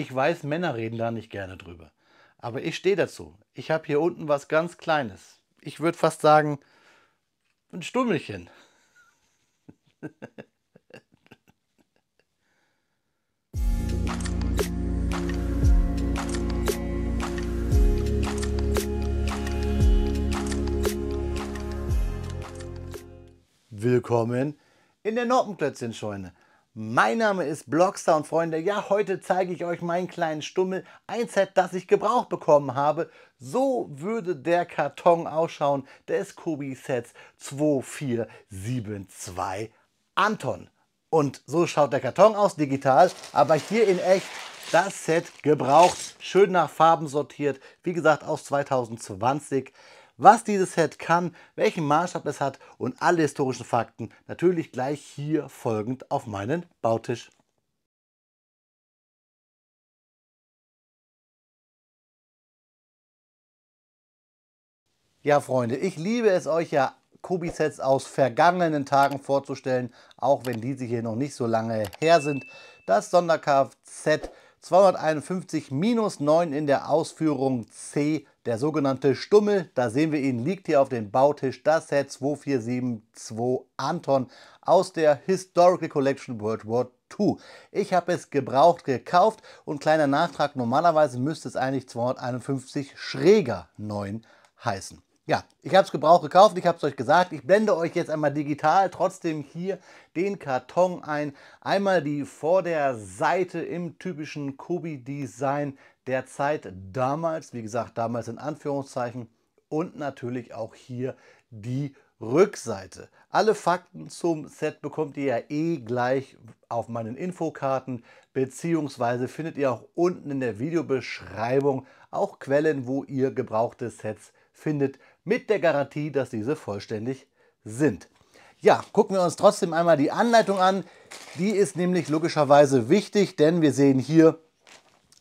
Ich weiß, Männer reden da nicht gerne drüber. Aber ich stehe dazu. Ich habe hier unten was ganz Kleines. Ich würde fast sagen, ein Stummelchen. Willkommen in der Noppenplätzchen-Scheune. Mein Name ist Blogstar und Freunde, ja heute zeige ich euch meinen kleinen Stummel, ein Set, das ich gebraucht bekommen habe. So würde der Karton ausschauen des Kobi Sets 2472 Anton. Und so schaut der Karton aus, digital, aber hier in echt das Set gebraucht, schön nach Farben sortiert, wie gesagt aus 2020 was dieses Set kann, welchen Maßstab es hat und alle historischen Fakten natürlich gleich hier folgend auf meinen Bautisch. Ja, Freunde, ich liebe es euch ja Kobi-Sets aus vergangenen Tagen vorzustellen, auch wenn diese hier noch nicht so lange her sind. Das Sonderkauf-Set 251 minus 9 in der Ausführung C, der sogenannte Stummel. Da sehen wir ihn, liegt hier auf dem Bautisch das Set 2472 Anton aus der Historical Collection World War II. Ich habe es gebraucht gekauft und kleiner Nachtrag, normalerweise müsste es eigentlich 251 schräger 9 heißen. Ja, ich habe es gebraucht gekauft, ich habe es euch gesagt. Ich blende euch jetzt einmal digital trotzdem hier den Karton ein. Einmal die Vorderseite im typischen Kobi-Design der Zeit damals, wie gesagt, damals in Anführungszeichen. Und natürlich auch hier die Rückseite. Alle Fakten zum Set bekommt ihr ja eh gleich auf meinen Infokarten, beziehungsweise findet ihr auch unten in der Videobeschreibung auch Quellen, wo ihr gebrauchte Sets findet mit der Garantie, dass diese vollständig sind. Ja, gucken wir uns trotzdem einmal die Anleitung an. Die ist nämlich logischerweise wichtig, denn wir sehen hier,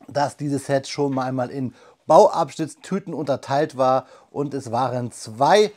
dass dieses Set schon mal einmal in Bauabschnittstüten unterteilt war und es waren zwei,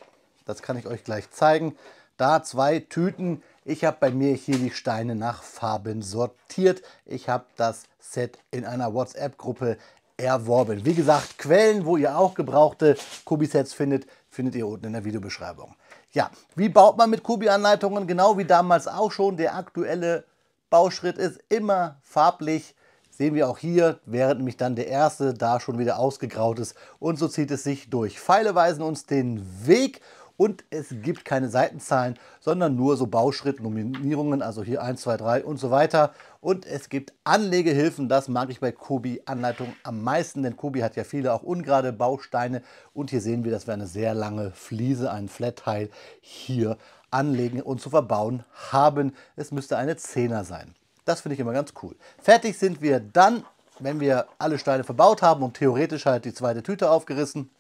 das kann ich euch gleich zeigen, da zwei Tüten. Ich habe bei mir hier die Steine nach Farben sortiert. Ich habe das Set in einer WhatsApp-Gruppe erworben. Wie gesagt, Quellen, wo ihr auch gebrauchte kubi sets findet, findet ihr unten in der Videobeschreibung. Ja, wie baut man mit kubi anleitungen Genau wie damals auch schon. Der aktuelle Bauschritt ist immer farblich. Sehen wir auch hier, während nämlich dann der erste da schon wieder ausgegraut ist. Und so zieht es sich durch. Pfeile weisen uns den Weg und es gibt keine Seitenzahlen, sondern nur so Bauschrittnominierungen, also hier 1, 2, 3 und so weiter und es gibt Anlegehilfen. Das mag ich bei Kobi-Anleitung am meisten, denn Kobi hat ja viele auch ungerade Bausteine. Und hier sehen wir, dass wir eine sehr lange Fliese, einen Flat-Teil hier anlegen und zu verbauen haben. Es müsste eine Zehner sein. Das finde ich immer ganz cool. Fertig sind wir dann, wenn wir alle Steine verbaut haben und theoretisch halt die zweite Tüte aufgerissen,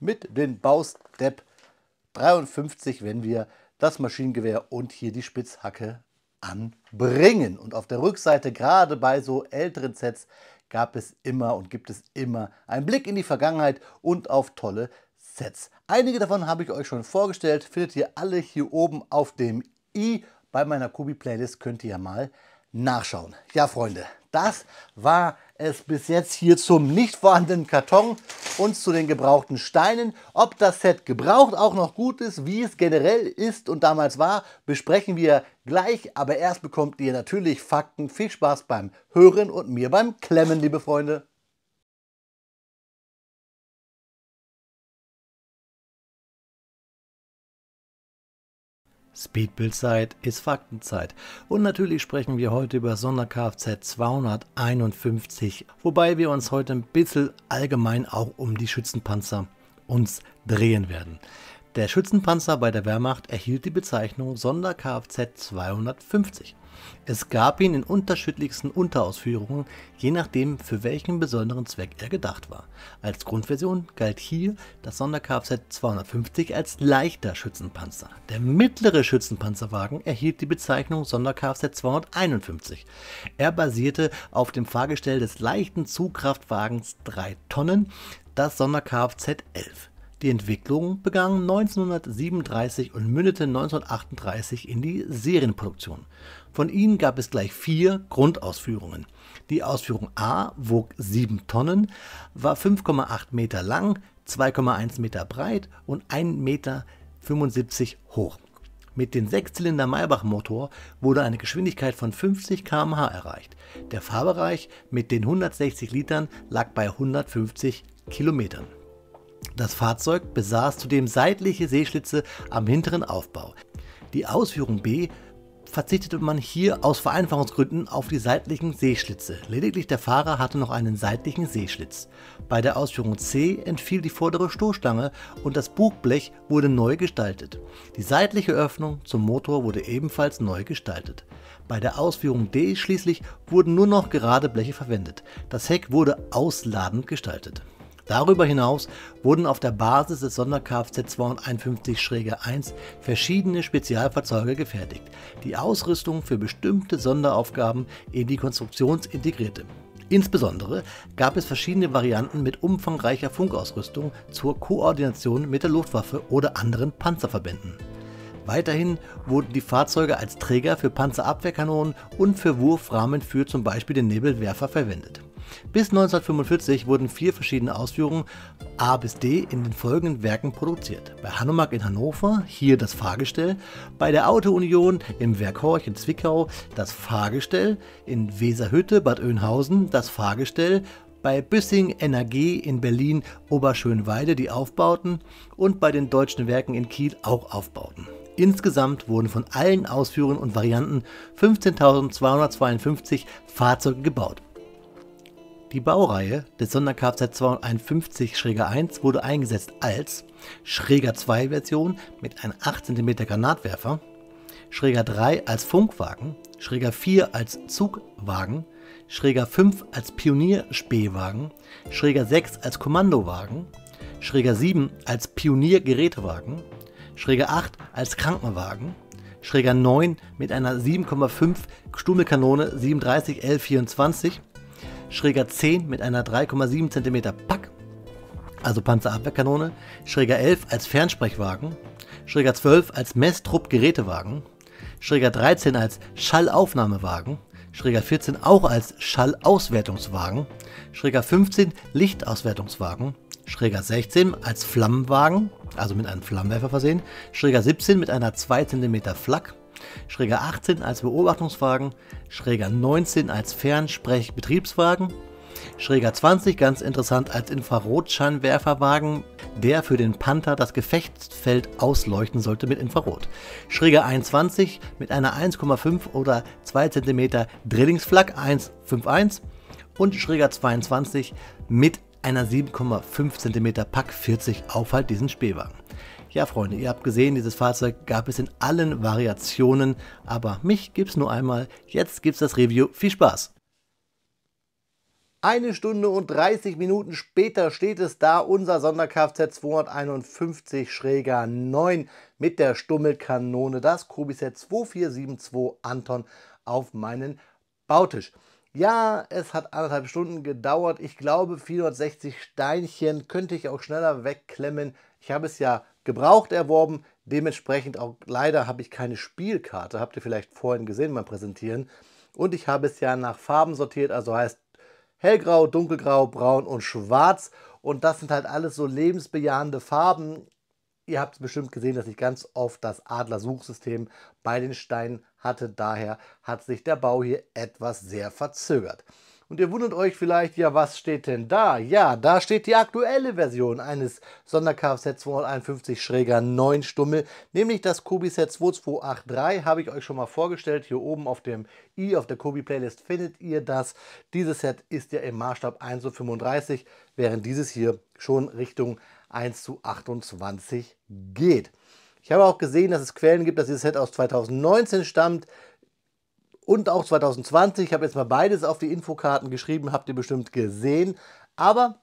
mit dem Baustep 53, wenn wir das Maschinengewehr und hier die Spitzhacke anbringen. Und auf der Rückseite, gerade bei so älteren Sets, gab es immer und gibt es immer einen Blick in die Vergangenheit und auf tolle Sets. Einige davon habe ich euch schon vorgestellt, findet ihr alle hier oben auf dem i. Bei meiner kubi playlist könnt ihr ja mal nachschauen. Ja, Freunde, das war es bis jetzt hier zum nicht vorhandenen Karton und zu den gebrauchten Steinen. Ob das Set gebraucht auch noch gut ist, wie es generell ist und damals war, besprechen wir gleich. Aber erst bekommt ihr natürlich Fakten. Viel Spaß beim Hören und mir beim Klemmen, liebe Freunde. Speedbildzeit ist Faktenzeit. Und natürlich sprechen wir heute über Sonder Kfz 251, wobei wir uns heute ein bisschen allgemein auch um die Schützenpanzer uns drehen werden. Der Schützenpanzer bei der Wehrmacht erhielt die Bezeichnung Sonder Kfz 250. Es gab ihn in unterschiedlichsten Unterausführungen, je nachdem für welchen besonderen Zweck er gedacht war. Als Grundversion galt hier das Sonderkfz 250 als leichter Schützenpanzer. Der mittlere Schützenpanzerwagen erhielt die Bezeichnung Sonderkfz 251. Er basierte auf dem Fahrgestell des leichten Zugkraftwagens 3 Tonnen, das Sonderkfz 11. Die Entwicklung begann 1937 und mündete 1938 in die Serienproduktion. Von ihnen gab es gleich vier Grundausführungen. Die Ausführung A wog 7 Tonnen, war 5,8 Meter lang, 2,1 Meter breit und 1,75 Meter hoch. Mit dem Sechszylinder Maybach Motor wurde eine Geschwindigkeit von 50 km/h erreicht. Der Fahrbereich mit den 160 Litern lag bei 150 Kilometern. Das Fahrzeug besaß zudem seitliche Sehschlitze am hinteren Aufbau. Die Ausführung B verzichtete man hier aus Vereinfachungsgründen auf die seitlichen Sehschlitze. Lediglich der Fahrer hatte noch einen seitlichen Sehschlitz. Bei der Ausführung C entfiel die vordere Stoßstange und das Bugblech wurde neu gestaltet. Die seitliche Öffnung zum Motor wurde ebenfalls neu gestaltet. Bei der Ausführung D schließlich wurden nur noch gerade Bleche verwendet. Das Heck wurde ausladend gestaltet. Darüber hinaus wurden auf der Basis des Sonder-Kfz 251-1 verschiedene Spezialfahrzeuge gefertigt, die Ausrüstung für bestimmte Sonderaufgaben in die Konstruktion integrierte. Insbesondere gab es verschiedene Varianten mit umfangreicher Funkausrüstung zur Koordination mit der Luftwaffe oder anderen Panzerverbänden. Weiterhin wurden die Fahrzeuge als Träger für Panzerabwehrkanonen und für Wurfrahmen für zum Beispiel den Nebelwerfer verwendet. Bis 1945 wurden vier verschiedene Ausführungen A bis D in den folgenden Werken produziert. Bei Hanomag in Hannover hier das Fahrgestell, bei der Autounion im Werk Horch in Zwickau das Fahrgestell, in Weserhütte Bad Oeynhausen das Fahrgestell, bei Büssing NRG in Berlin Oberschönweide die Aufbauten und bei den deutschen Werken in Kiel auch Aufbauten. Insgesamt wurden von allen Ausführungen und Varianten 15.252 Fahrzeuge gebaut. Die Baureihe des Sonderkfz kfz Schräger 1 wurde eingesetzt als Schräger 2 Version mit einem 8 cm Granatwerfer, Schräger 3 als Funkwagen, Schräger 4 als Zugwagen, Schräger 5 als Pionierspähwagen, Schräger 6 als Kommandowagen, Schräger 7 als Pioniergerätewagen, Schräger 8 als Krankenwagen, Schräger 9 mit einer 7,5 Stummelkanone Kanone 37L24 Schräger 10 mit einer 3,7 cm Pack, also Panzerabwehrkanone, Schräger 11 als Fernsprechwagen, Schräger 12 als Messtrupp-Gerätewagen, Schräger 13 als Schallaufnahmewagen, Schräger 14 auch als Schallauswertungswagen, Schräger 15 Lichtauswertungswagen, Schräger 16 als Flammenwagen, also mit einem Flammenwerfer versehen, Schräger 17 mit einer 2 cm Flak, Schräger 18 als Beobachtungswagen, Schräger 19 als Fernsprechbetriebswagen, Schräger 20 ganz interessant als Infrarotscheinwerferwagen, der für den Panther das Gefechtsfeld ausleuchten sollte mit Infrarot. Schräger 21 mit einer 1,5 oder 2 cm Drillingsflak 151 und Schräger 22 mit einer 7,5 cm Pack 40 aufhalt diesen Spähwagen. Ja, Freunde, ihr habt gesehen, dieses Fahrzeug gab es in allen Variationen, aber mich gibt es nur einmal. Jetzt gibt es das Review. Viel Spaß! Eine Stunde und 30 Minuten später steht es da, unser Sonderkfz 251 Schräger 9 mit der Stummelkanone, das Kobiset 2472 Anton auf meinen Bautisch. Ja, es hat anderthalb Stunden gedauert. Ich glaube, 460 Steinchen könnte ich auch schneller wegklemmen. Ich habe es ja gebraucht erworben. Dementsprechend auch leider habe ich keine Spielkarte, habt ihr vielleicht vorhin gesehen beim Präsentieren. Und ich habe es ja nach Farben sortiert, also heißt hellgrau, dunkelgrau, braun und schwarz. Und das sind halt alles so lebensbejahende Farben. Ihr habt bestimmt gesehen, dass ich ganz oft das Adler-Suchsystem bei den Steinen hatte. Daher hat sich der Bau hier etwas sehr verzögert. Und ihr wundert euch vielleicht, ja, was steht denn da? Ja, da steht die aktuelle Version eines Sonderkfz 251 Schräger 9 Stummel, nämlich das Kobi Set 2283, habe ich euch schon mal vorgestellt. Hier oben auf dem i auf der Kobi Playlist findet ihr das. Dieses Set ist ja im Maßstab 1 zu 35, während dieses hier schon Richtung 1 zu 28 geht. Ich habe auch gesehen, dass es Quellen gibt, dass dieses Set aus 2019 stammt und auch 2020. Ich habe jetzt mal beides auf die Infokarten geschrieben, habt ihr bestimmt gesehen. Aber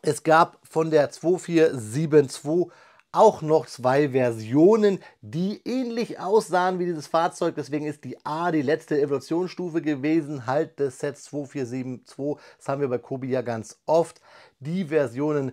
es gab von der 2472 auch noch zwei Versionen, die ähnlich aussahen wie dieses Fahrzeug. Deswegen ist die A die letzte Evolutionsstufe gewesen, halt des Sets 2472. Das haben wir bei Kobi ja ganz oft. Die Versionen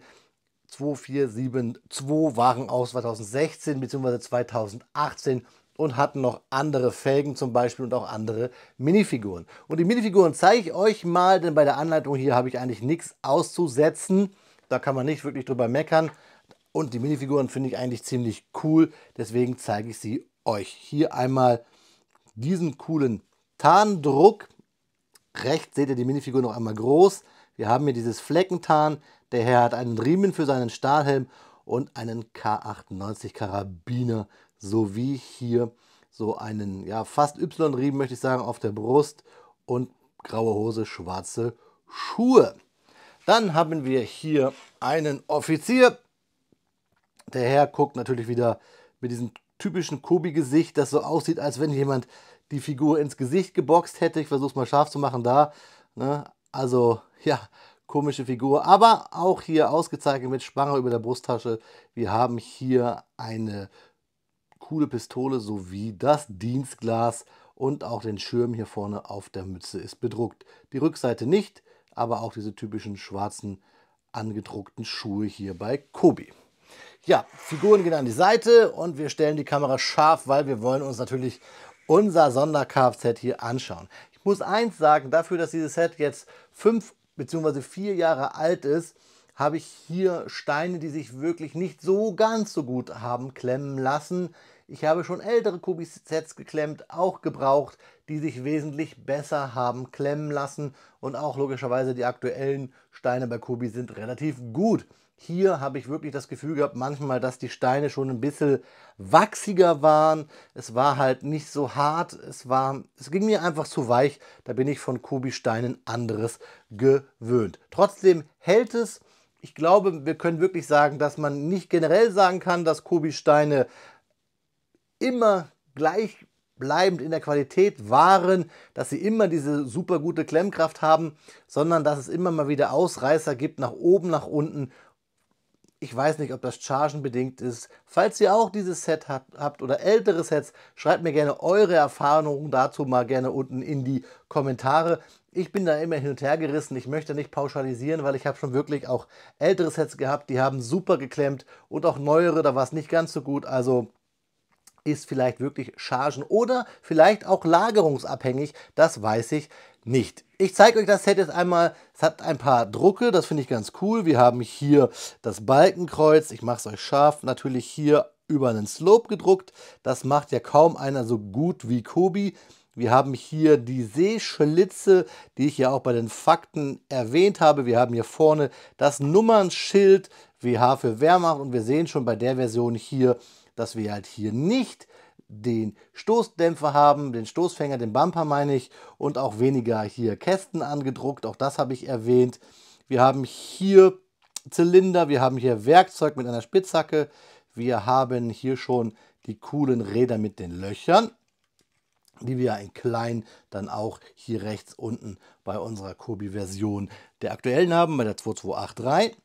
2472 waren aus 2016 bzw. 2018 und hatten noch andere Felgen zum Beispiel und auch andere Minifiguren. Und die Minifiguren zeige ich euch mal, denn bei der Anleitung hier habe ich eigentlich nichts auszusetzen. Da kann man nicht wirklich drüber meckern. Und die Minifiguren finde ich eigentlich ziemlich cool, deswegen zeige ich sie euch. Hier einmal diesen coolen Tarndruck. Rechts seht ihr die Minifigur noch einmal groß. Wir haben hier dieses Fleckentarn. Der Herr hat einen Riemen für seinen Stahlhelm und einen K98 Karabiner sowie hier so einen, ja, fast Y-Riemen, möchte ich sagen, auf der Brust und graue Hose, schwarze Schuhe. Dann haben wir hier einen Offizier. Der Herr guckt natürlich wieder mit diesem typischen Kobi-Gesicht, das so aussieht, als wenn jemand die Figur ins Gesicht geboxt hätte. Ich versuche es mal scharf zu machen da. Ne? Also, ja, komische Figur. Aber auch hier ausgezeichnet mit Spange über der Brusttasche. Wir haben hier eine coole Pistole sowie das Dienstglas und auch den Schirm hier vorne auf der Mütze ist bedruckt. Die Rückseite nicht, aber auch diese typischen schwarzen angedruckten Schuhe hier bei Kobi. Ja, Figuren gehen an die Seite und wir stellen die Kamera scharf, weil wir wollen uns natürlich unser Sonder-Kfz hier anschauen. Ich muss eins sagen, dafür, dass dieses Set jetzt fünf bzw. vier Jahre alt ist, habe ich hier Steine, die sich wirklich nicht so ganz so gut haben klemmen lassen. Ich habe schon ältere Kubisets geklemmt, auch gebraucht, die sich wesentlich besser haben klemmen lassen und auch logischerweise die aktuellen Steine bei Kubi sind relativ gut. Hier habe ich wirklich das Gefühl gehabt, manchmal, dass die Steine schon ein bisschen wachsiger waren. Es war halt nicht so hart, es, war, es ging mir einfach zu weich. Da bin ich von Kubi-Steinen anderes gewöhnt. Trotzdem hält es ich glaube, wir können wirklich sagen, dass man nicht generell sagen kann, dass Kobi-Steine immer gleichbleibend in der Qualität waren, dass sie immer diese super gute Klemmkraft haben, sondern dass es immer mal wieder Ausreißer gibt, nach oben, nach unten. Ich weiß nicht, ob das chargenbedingt ist. Falls ihr auch dieses Set habt oder ältere Sets, schreibt mir gerne eure Erfahrungen dazu mal gerne unten in die Kommentare. Ich bin da immer hin und her gerissen. Ich möchte nicht pauschalisieren, weil ich habe schon wirklich auch ältere Sets gehabt, die haben super geklemmt und auch neuere, da war es nicht ganz so gut. Also ist vielleicht wirklich chargen- oder vielleicht auch lagerungsabhängig, das weiß ich nicht. Ich zeige euch das Set jetzt einmal, es hat ein paar Drucke, das finde ich ganz cool. Wir haben hier das Balkenkreuz, ich mache es euch scharf, natürlich hier über einen Slope gedruckt. Das macht ja kaum einer so gut wie Kobi. Wir haben hier die Seeschlitze, die ich ja auch bei den Fakten erwähnt habe. Wir haben hier vorne das Nummernschild WH für Wehrmacht und wir sehen schon bei der Version hier, dass wir halt hier nicht den Stoßdämpfer haben, den Stoßfänger, den Bumper meine ich und auch weniger hier Kästen angedruckt, auch das habe ich erwähnt. Wir haben hier Zylinder, wir haben hier Werkzeug mit einer Spitzhacke, wir haben hier schon die coolen Räder mit den Löchern die wir in klein dann auch hier rechts unten bei unserer Kobi-Version der aktuellen haben, bei der 2283.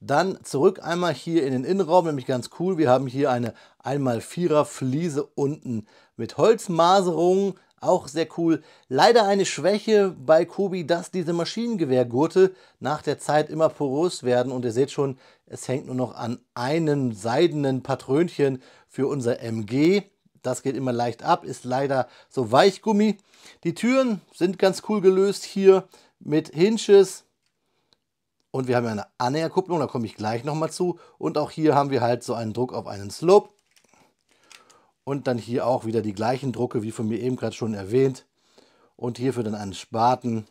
Dann zurück einmal hier in den Innenraum, nämlich ganz cool. Wir haben hier eine 1x4er Fliese unten mit Holzmaserung, auch sehr cool. Leider eine Schwäche bei Kobi, dass diese Maschinengewehrgurte nach der Zeit immer porös werden. Und ihr seht schon, es hängt nur noch an einem seidenen Patrönchen für unser MG. Das geht immer leicht ab, ist leider so Weichgummi. Die Türen sind ganz cool gelöst hier mit Hinges. Und wir haben ja eine Anhängerkupplung, da komme ich gleich nochmal zu. Und auch hier haben wir halt so einen Druck auf einen Slope. Und dann hier auch wieder die gleichen Drucke, wie von mir eben gerade schon erwähnt. Und hierfür dann einen Spaten.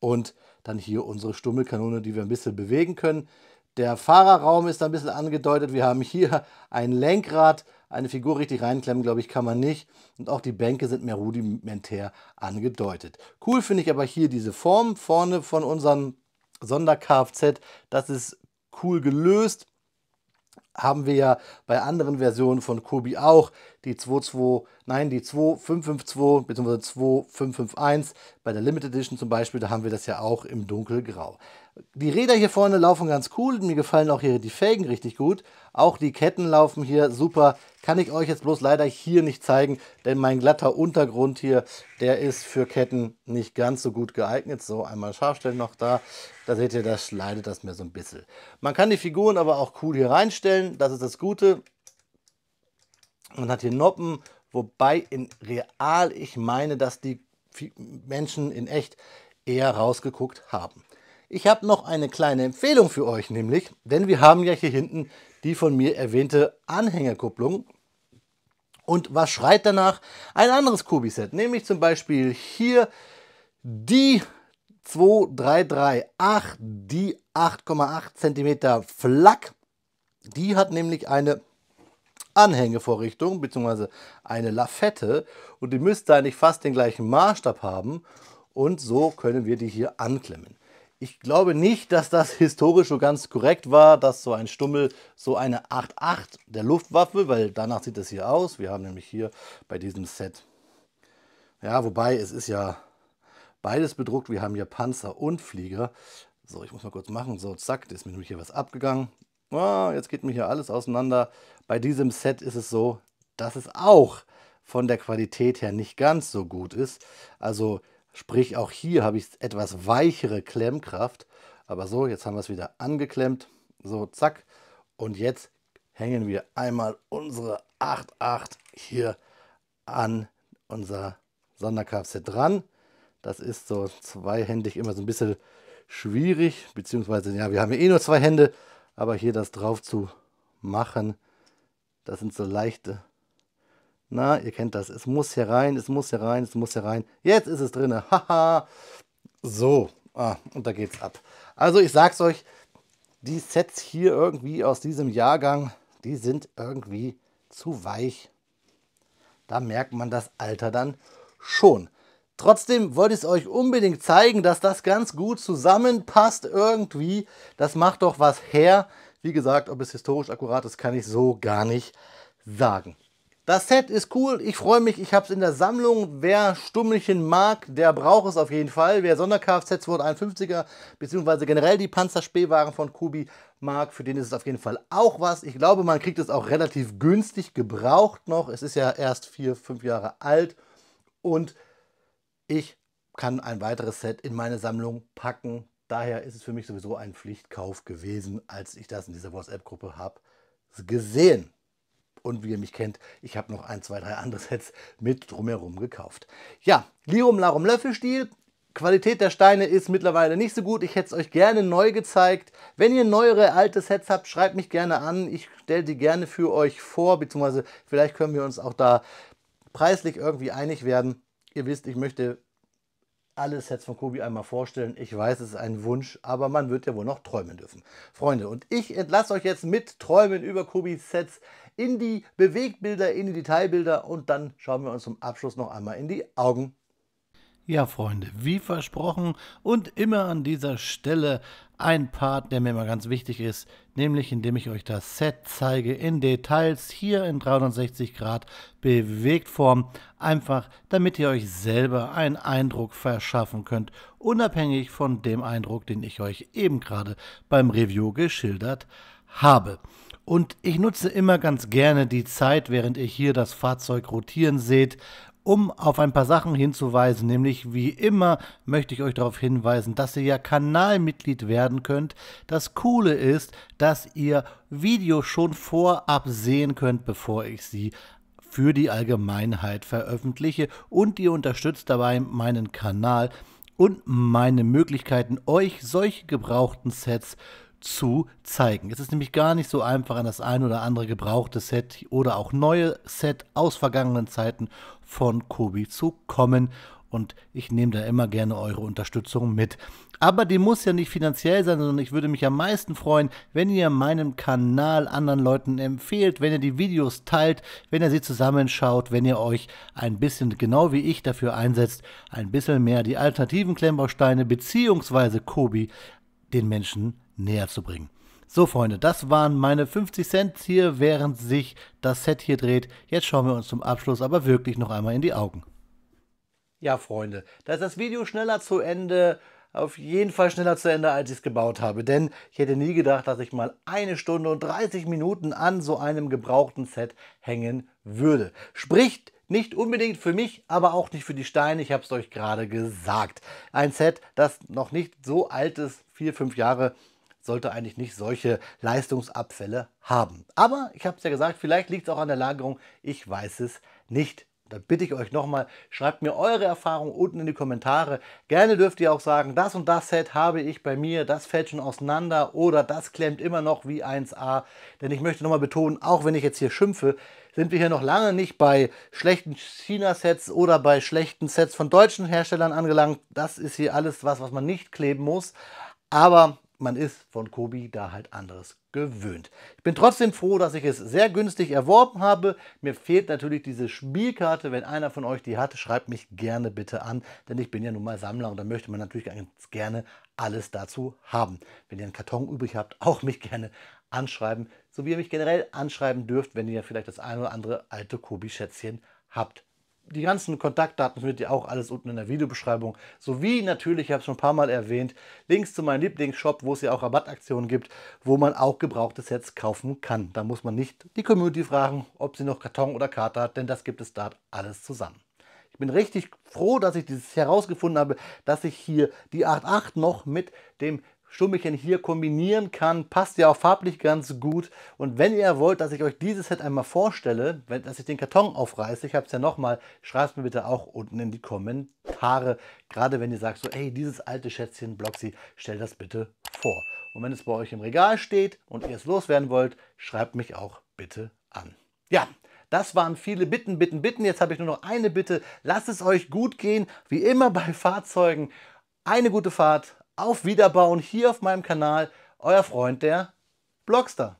Und dann hier unsere Stummelkanone, die wir ein bisschen bewegen können. Der Fahrerraum ist ein bisschen angedeutet. Wir haben hier ein Lenkrad, eine Figur richtig reinklemmen, glaube ich, kann man nicht. Und auch die Bänke sind mehr rudimentär angedeutet. Cool finde ich aber hier diese Form vorne von unserem Sonder-Kfz. Das ist cool gelöst. Haben wir ja bei anderen Versionen von Kobi auch. Die 22, nein, die 2552 bzw. 2551. Bei der Limited Edition zum Beispiel, da haben wir das ja auch im Dunkelgrau. Die Räder hier vorne laufen ganz cool, mir gefallen auch hier die Felgen richtig gut. Auch die Ketten laufen hier super. Kann ich euch jetzt bloß leider hier nicht zeigen, denn mein glatter Untergrund hier, der ist für Ketten nicht ganz so gut geeignet. So, einmal Scharfstellen noch da. Da seht ihr, das leidet das mir so ein bisschen. Man kann die Figuren aber auch cool hier reinstellen, das ist das Gute. Man hat hier Noppen, wobei in real ich meine, dass die Menschen in echt eher rausgeguckt haben. Ich habe noch eine kleine Empfehlung für euch, nämlich, denn wir haben ja hier hinten die von mir erwähnte Anhängerkupplung. Und was schreit danach? Ein anderes Kubi-Set, nämlich zum Beispiel hier die 2338, die 8,8 cm Flak. Die hat nämlich eine Anhängevorrichtung bzw. eine Lafette und die müsste eigentlich fast den gleichen Maßstab haben und so können wir die hier anklemmen. Ich glaube nicht, dass das historisch so ganz korrekt war, dass so ein Stummel so eine 8.8 der Luftwaffe, weil danach sieht es hier aus. Wir haben nämlich hier bei diesem Set, ja, wobei es ist ja beides bedruckt. Wir haben hier Panzer und Flieger. So, ich muss mal kurz machen. So, zack, da ist mir nämlich hier was abgegangen. Oh, jetzt geht mir hier alles auseinander. Bei diesem Set ist es so, dass es auch von der Qualität her nicht ganz so gut ist. Also Sprich, auch hier habe ich etwas weichere Klemmkraft. Aber so, jetzt haben wir es wieder angeklemmt. So, zack. Und jetzt hängen wir einmal unsere 8.8 hier an unser Sonderkfz dran. Das ist so zweihändig immer so ein bisschen schwierig, beziehungsweise, ja, wir haben ja eh nur zwei Hände, aber hier das drauf zu machen, das sind so leichte na, ihr kennt das. Es muss hier rein, es muss hier rein, es muss hier rein. Jetzt ist es drin. Haha. so, ah, und da geht's ab. Also ich sag's euch, die Sets hier irgendwie aus diesem Jahrgang, die sind irgendwie zu weich. Da merkt man das Alter dann schon. Trotzdem wollte ich es euch unbedingt zeigen, dass das ganz gut zusammenpasst irgendwie. Das macht doch was her. Wie gesagt, ob es historisch akkurat ist, kann ich so gar nicht sagen. Das Set ist cool, ich freue mich, ich habe es in der Sammlung. Wer Stummelchen mag, der braucht es auf jeden Fall. Wer Sonder-Kfz 251er bzw. generell die Panzerspähwaren von Kubi mag, für den ist es auf jeden Fall auch was. Ich glaube, man kriegt es auch relativ günstig gebraucht noch. Es ist ja erst vier, fünf Jahre alt und ich kann ein weiteres Set in meine Sammlung packen. Daher ist es für mich sowieso ein Pflichtkauf gewesen, als ich das in dieser WhatsApp-Gruppe habe gesehen. Und wie ihr mich kennt, ich habe noch ein, zwei, drei andere Sets mit drumherum gekauft. Ja, Lirum Larum Löffelstiel. Qualität der Steine ist mittlerweile nicht so gut. Ich hätte es euch gerne neu gezeigt. Wenn ihr neuere alte Sets habt, schreibt mich gerne an. Ich stelle die gerne für euch vor, beziehungsweise vielleicht können wir uns auch da preislich irgendwie einig werden. Ihr wisst, ich möchte alle Sets von Kobi einmal vorstellen. Ich weiß, es ist ein Wunsch, aber man wird ja wohl noch träumen dürfen. Freunde, und ich entlasse euch jetzt mit Träumen über Kobis Sets in die Bewegtbilder, in die Detailbilder und dann schauen wir uns zum Abschluss noch einmal in die Augen. Ja, Freunde, wie versprochen und immer an dieser Stelle ein Part, der mir immer ganz wichtig ist, nämlich indem ich euch das Set zeige in Details hier in 360 Grad Bewegtform, einfach damit ihr euch selber einen Eindruck verschaffen könnt, unabhängig von dem Eindruck, den ich euch eben gerade beim Review geschildert habe. Und ich nutze immer ganz gerne die Zeit, während ihr hier das Fahrzeug rotieren seht, um auf ein paar Sachen hinzuweisen, nämlich wie immer möchte ich euch darauf hinweisen, dass ihr ja Kanalmitglied werden könnt. Das Coole ist, dass ihr Videos schon vorab sehen könnt, bevor ich sie für die Allgemeinheit veröffentliche und ihr unterstützt dabei meinen Kanal und meine Möglichkeiten, euch solche gebrauchten Sets zu zu zeigen. Es ist nämlich gar nicht so einfach, an das ein oder andere gebrauchte Set oder auch neue Set aus vergangenen Zeiten von Kobi zu kommen. Und ich nehme da immer gerne eure Unterstützung mit. Aber die muss ja nicht finanziell sein, sondern ich würde mich am meisten freuen, wenn ihr meinen Kanal anderen Leuten empfehlt, wenn ihr die Videos teilt, wenn ihr sie zusammenschaut, wenn ihr euch ein bisschen, genau wie ich, dafür einsetzt, ein bisschen mehr die alternativen Klemmbausteine bzw. Kobi den Menschen näher zu bringen. So, Freunde, das waren meine 50 Cent hier, während sich das Set hier dreht. Jetzt schauen wir uns zum Abschluss aber wirklich noch einmal in die Augen. Ja, Freunde, da ist das Video schneller zu Ende auf jeden Fall schneller zu Ende, als ich es gebaut habe. Denn ich hätte nie gedacht, dass ich mal eine Stunde und 30 Minuten an so einem gebrauchten Set hängen würde. Spricht nicht unbedingt für mich, aber auch nicht für die Steine. Ich habe es euch gerade gesagt. Ein Set, das noch nicht so alt ist, vier, fünf Jahre sollte eigentlich nicht solche Leistungsabfälle haben. Aber ich habe es ja gesagt, vielleicht liegt es auch an der Lagerung. Ich weiß es nicht. Da bitte ich euch nochmal, schreibt mir eure Erfahrung unten in die Kommentare. Gerne dürft ihr auch sagen, das und das Set habe ich bei mir, das fällt schon auseinander oder das klemmt immer noch wie 1A. Denn ich möchte nochmal betonen, auch wenn ich jetzt hier schimpfe, sind wir hier noch lange nicht bei schlechten China-Sets oder bei schlechten Sets von deutschen Herstellern angelangt. Das ist hier alles was, was man nicht kleben muss. Aber man ist von Kobi da halt anderes gewöhnt. Ich bin trotzdem froh, dass ich es sehr günstig erworben habe. Mir fehlt natürlich diese Spielkarte. Wenn einer von euch die hat, schreibt mich gerne bitte an, denn ich bin ja nun mal Sammler und da möchte man natürlich ganz gerne alles dazu haben. Wenn ihr einen Karton übrig habt, auch mich gerne anschreiben, so wie ihr mich generell anschreiben dürft, wenn ihr vielleicht das ein oder andere alte Kobi-Schätzchen habt die ganzen Kontaktdaten findet ihr auch alles unten in der Videobeschreibung. Sowie natürlich, ich habe es schon ein paar Mal erwähnt, Links zu meinem Lieblingsshop, wo es ja auch Rabattaktionen gibt, wo man auch gebrauchte Sets kaufen kann. Da muss man nicht die Community fragen, ob sie noch Karton oder Karte hat, denn das gibt es dort alles zusammen. Ich bin richtig froh, dass ich dieses herausgefunden habe, dass ich hier die 8.8 noch mit dem Stummelchen hier kombinieren kann. Passt ja auch farblich ganz gut. Und wenn ihr wollt, dass ich euch dieses Set einmal vorstelle, wenn, dass ich den Karton aufreiße, ich habe es ja nochmal, schreibt es mir bitte auch unten in die Kommentare. Gerade wenn ihr sagt so, ey, dieses alte Schätzchen Bloxy, stellt das bitte vor. Und wenn es bei euch im Regal steht und ihr es loswerden wollt, schreibt mich auch bitte an. Ja, das waren viele Bitten, Bitten, Bitten. Jetzt habe ich nur noch eine Bitte. Lasst es euch gut gehen. Wie immer bei Fahrzeugen. Eine gute Fahrt, auf Wiederbauen hier auf meinem Kanal, euer Freund der Blogster.